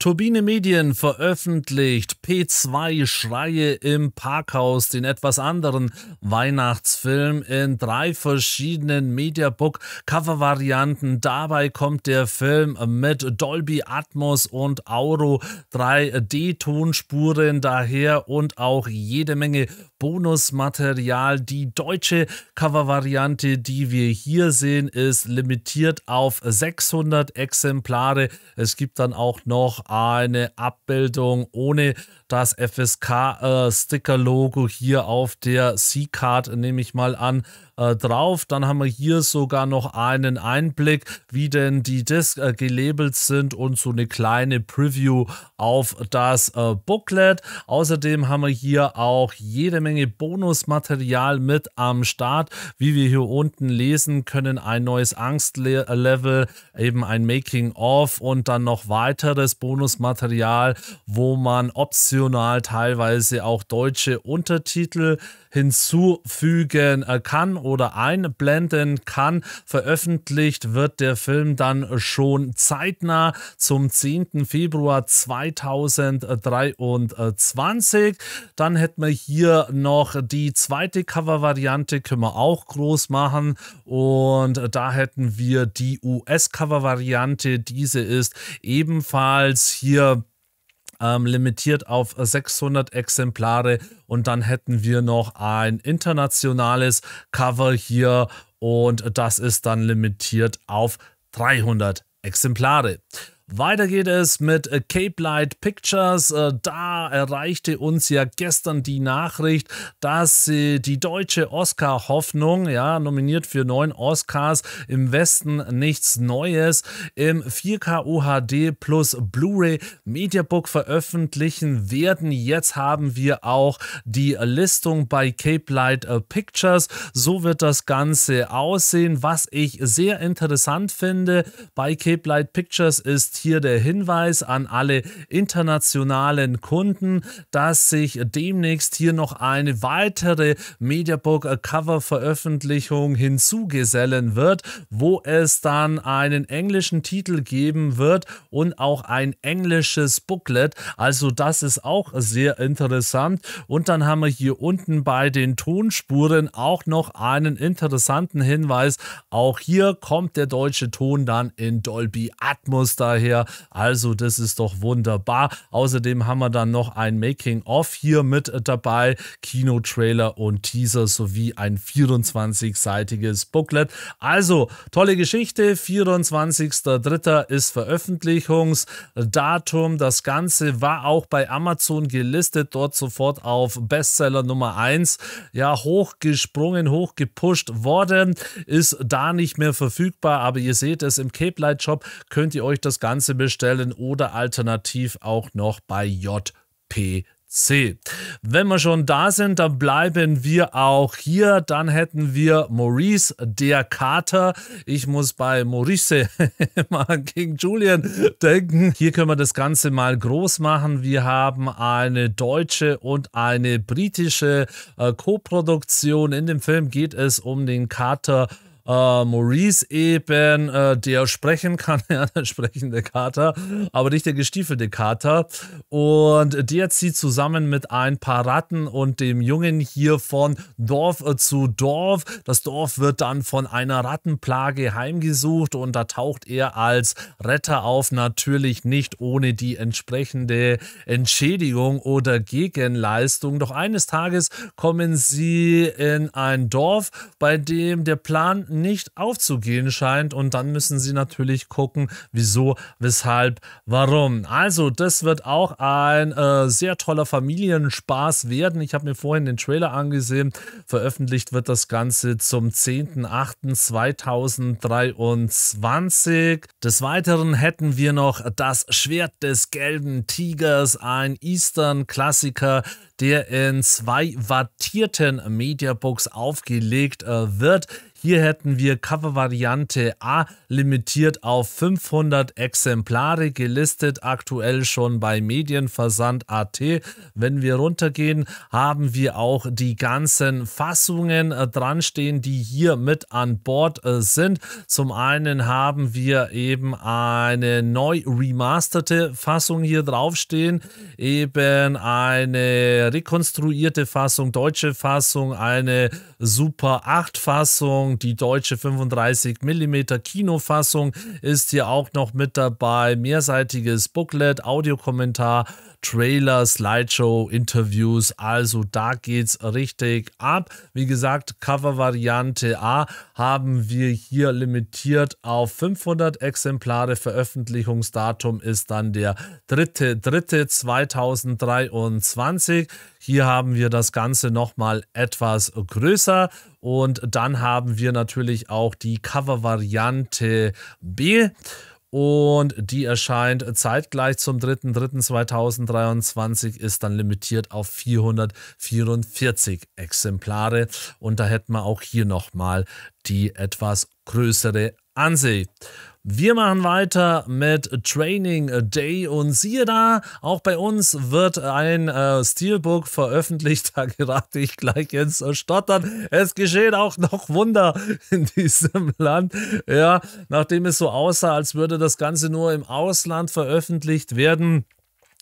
Turbine Medien veröffentlicht P2 Schreie im Parkhaus, den etwas anderen Weihnachtsfilm in drei verschiedenen Mediabook Covervarianten. Dabei kommt der Film mit Dolby Atmos und Auro 3D-Tonspuren daher und auch jede Menge Bonusmaterial. Die deutsche Covervariante, die wir hier sehen, ist limitiert auf 600 Exemplare. Es gibt dann auch noch eine Abbildung ohne das FSK-Sticker-Logo äh, hier auf der C-Card, nehme ich mal an, äh, drauf. Dann haben wir hier sogar noch einen Einblick, wie denn die Discs äh, gelabelt sind und so eine kleine Preview auf das äh, Booklet. Außerdem haben wir hier auch jede Menge Bonusmaterial mit am Start. Wie wir hier unten lesen können, ein neues Angstlevel, eben ein Making-of und dann noch weiteres Bonusmaterial, wo man Optionen international teilweise auch deutsche Untertitel hinzufügen äh, kann oder einblenden kann. Veröffentlicht wird der Film dann schon zeitnah zum 10. Februar 2023. Dann hätten wir hier noch die zweite Cover-Variante, können wir auch groß machen. Und da hätten wir die US-Cover-Variante. Diese ist ebenfalls hier ähm, limitiert auf 600 Exemplare und dann hätten wir noch ein internationales Cover hier und das ist dann limitiert auf 300 Exemplare. Weiter geht es mit äh, Cape Light Pictures. Äh, da erreichte uns ja gestern die Nachricht, dass die deutsche Oscar-Hoffnung, ja, nominiert für neun Oscars, im Westen nichts Neues, im 4K UHD plus Blu-ray Mediabook veröffentlichen werden. Jetzt haben wir auch die Listung bei Cape Light äh, Pictures. So wird das Ganze aussehen. Was ich sehr interessant finde bei Cape Light Pictures ist hier der Hinweis an alle internationalen Kunden, dass sich demnächst hier noch eine weitere Mediabook Cover Veröffentlichung hinzugesellen wird, wo es dann einen englischen Titel geben wird und auch ein englisches Booklet. Also das ist auch sehr interessant. Und dann haben wir hier unten bei den Tonspuren auch noch einen interessanten Hinweis. Auch hier kommt der deutsche Ton dann in Dolby Atmos daher her. Also das ist doch wunderbar. Außerdem haben wir dann noch ein Making-of hier mit äh, dabei, Kino-Trailer und Teaser sowie ein 24-seitiges Booklet. Also tolle Geschichte. 24.03. ist Veröffentlichungsdatum. Das Ganze war auch bei Amazon gelistet, dort sofort auf Bestseller Nummer 1. Ja, hochgesprungen, hochgepusht worden, ist da nicht mehr verfügbar, aber ihr seht es im Cape Light Shop, könnt ihr euch das Ganze Ganze bestellen oder alternativ auch noch bei JP. C. Wenn wir schon da sind, dann bleiben wir auch hier. Dann hätten wir Maurice, der Kater. Ich muss bei Maurice mal an King Julian denken. Hier können wir das Ganze mal groß machen. Wir haben eine deutsche und eine britische äh, Koproduktion. In dem Film geht es um den Kater äh, Maurice eben, äh, der sprechen kann, ja, der sprechende Kater, aber nicht der gestiefelte Kater. Und der zieht zusammen mit ein paar Ratten und dem Jungen hier von Dorf äh, zu Dorf. Das Dorf wird dann von einer Rattenplage heimgesucht und da taucht er als Retter auf, natürlich nicht ohne die entsprechende Entschädigung oder Gegenleistung. Doch eines Tages kommen sie in ein Dorf, bei dem der Plan nicht aufzugehen scheint. Und dann müssen sie natürlich gucken, wieso, weshalb, warum. Also, das wird auch ein äh, sehr toller Familienspaß werden. Ich habe mir vorhin den Trailer angesehen. Veröffentlicht wird das Ganze zum 10.08.2023. Des Weiteren hätten wir noch das Schwert des gelben Tigers, ein Eastern-Klassiker, der in zwei wattierten Mediabooks aufgelegt äh, wird. Hier hätten wir Covervariante A limitiert auf 500 Exemplare gelistet, aktuell schon bei Medienversand.at. Wenn wir runtergehen, haben wir auch die ganzen Fassungen äh, dran stehen, die hier mit an Bord äh, sind. Zum einen haben wir eben eine neu remasterte Fassung hier draufstehen, eben eine rekonstruierte Fassung, deutsche Fassung, eine Super 8 Fassung, Fassung, die deutsche 35 mm Kinofassung ist hier auch noch mit dabei. Mehrseitiges Booklet, Audiokommentar, Trailer, Slideshow, Interviews. Also da geht's richtig ab. Wie gesagt, Covervariante A haben wir hier limitiert auf 500 Exemplare. Veröffentlichungsdatum ist dann der 3.3.2023. Hier haben wir das Ganze nochmal etwas größer und dann haben wir natürlich auch die Cover-Variante B und die erscheint zeitgleich zum 3.3.2023, ist dann limitiert auf 444 Exemplare. Und da hätten wir auch hier nochmal die etwas größere Ansicht. Wir machen weiter mit Training Day und siehe da, auch bei uns wird ein äh, Steelbook veröffentlicht. Da gerate ich gleich ins Stottern. Es geschehen auch noch Wunder in diesem Land. Ja, nachdem es so aussah, als würde das Ganze nur im Ausland veröffentlicht werden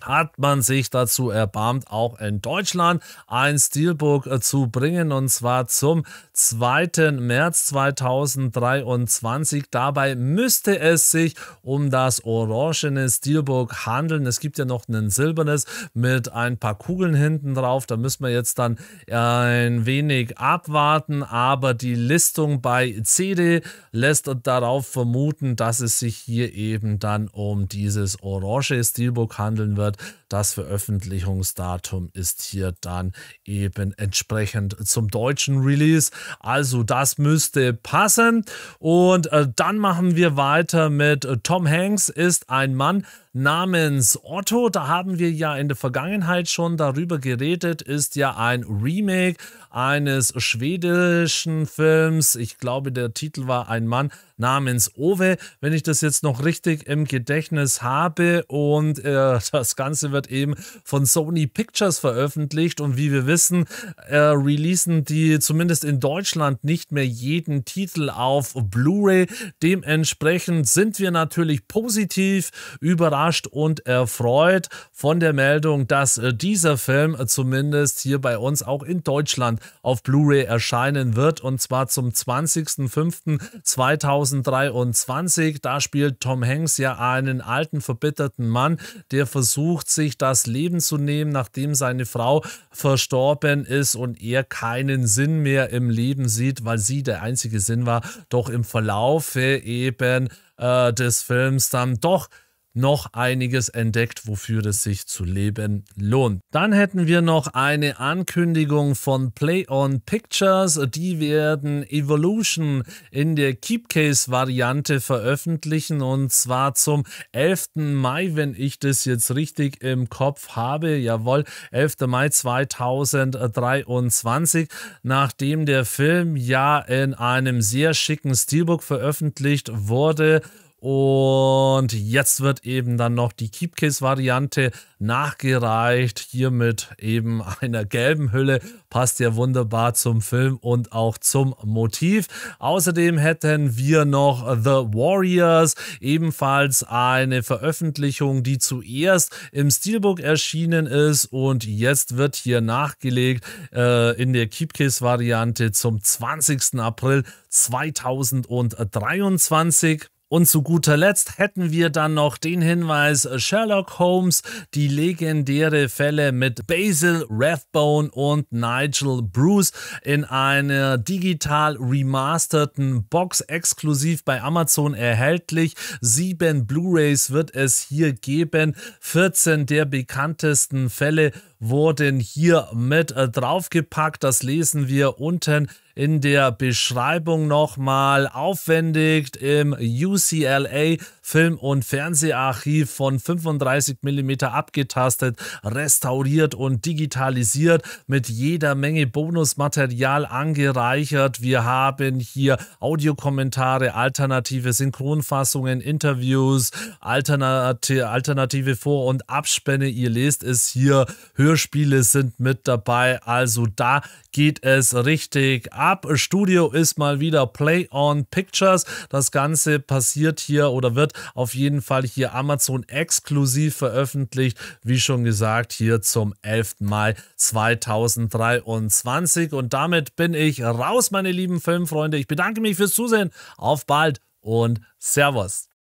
hat man sich dazu erbarmt, auch in Deutschland ein Steelbook äh, zu bringen und zwar zum 2. März 2023. Dabei müsste es sich um das orangene Steelbook handeln. Es gibt ja noch ein silbernes mit ein paar Kugeln hinten drauf. Da müssen wir jetzt dann ein wenig abwarten. Aber die Listung bei CD lässt darauf vermuten, dass es sich hier eben dann um dieses orange Steelbook handeln wird. Das Veröffentlichungsdatum ist hier dann eben entsprechend zum deutschen Release. Also das müsste passen. Und äh, dann machen wir weiter mit äh, Tom Hanks ist ein Mann, namens Otto. Da haben wir ja in der Vergangenheit schon darüber geredet. Ist ja ein Remake eines schwedischen Films. Ich glaube, der Titel war Ein Mann namens Ove, wenn ich das jetzt noch richtig im Gedächtnis habe. Und äh, das Ganze wird eben von Sony Pictures veröffentlicht. Und wie wir wissen, äh, releasen die zumindest in Deutschland nicht mehr jeden Titel auf Blu-ray. Dementsprechend sind wir natürlich positiv überrascht überrascht und erfreut von der Meldung, dass äh, dieser Film äh, zumindest hier bei uns auch in Deutschland auf Blu-ray erscheinen wird und zwar zum 20.05.2023. Da spielt Tom Hanks ja einen alten, verbitterten Mann, der versucht, sich das Leben zu nehmen, nachdem seine Frau verstorben ist und er keinen Sinn mehr im Leben sieht, weil sie der einzige Sinn war, doch im Verlaufe eben äh, des Films dann doch noch einiges entdeckt, wofür es sich zu leben lohnt. Dann hätten wir noch eine Ankündigung von Play on Pictures. Die werden Evolution in der Keepcase-Variante veröffentlichen und zwar zum 11. Mai, wenn ich das jetzt richtig im Kopf habe. Jawohl, 11. Mai 2023, nachdem der Film ja in einem sehr schicken Steelbook veröffentlicht wurde und jetzt wird eben dann noch die Keepcase-Variante nachgereicht. Hier mit eben einer gelben Hülle. Passt ja wunderbar zum Film und auch zum Motiv. Außerdem hätten wir noch The Warriors. Ebenfalls eine Veröffentlichung, die zuerst im Steelbook erschienen ist. Und jetzt wird hier nachgelegt äh, in der Keepcase-Variante zum 20. April 2023. Und zu guter Letzt hätten wir dann noch den Hinweis äh, Sherlock Holmes, die legendäre Fälle mit Basil Rathbone und Nigel Bruce in einer digital remasterten Box exklusiv bei Amazon erhältlich. Sieben Blu-rays wird es hier geben, 14 der bekanntesten Fälle wurden hier mit äh, draufgepackt. Das lesen wir unten in der Beschreibung nochmal aufwendig im UCLA Film- und Fernseharchiv von 35 mm abgetastet, restauriert und digitalisiert, mit jeder Menge Bonusmaterial angereichert. Wir haben hier Audiokommentare, alternative Synchronfassungen, Interviews, alternative Vor- und Abspende. Ihr lest es hier, Hörspiele sind mit dabei. Also da geht es richtig ab. Studio ist mal wieder Play on Pictures. Das Ganze passiert hier oder wird auf jeden Fall hier Amazon exklusiv veröffentlicht. Wie schon gesagt, hier zum 11. Mai 2023. Und damit bin ich raus, meine lieben Filmfreunde. Ich bedanke mich fürs Zusehen. Auf bald und Servus.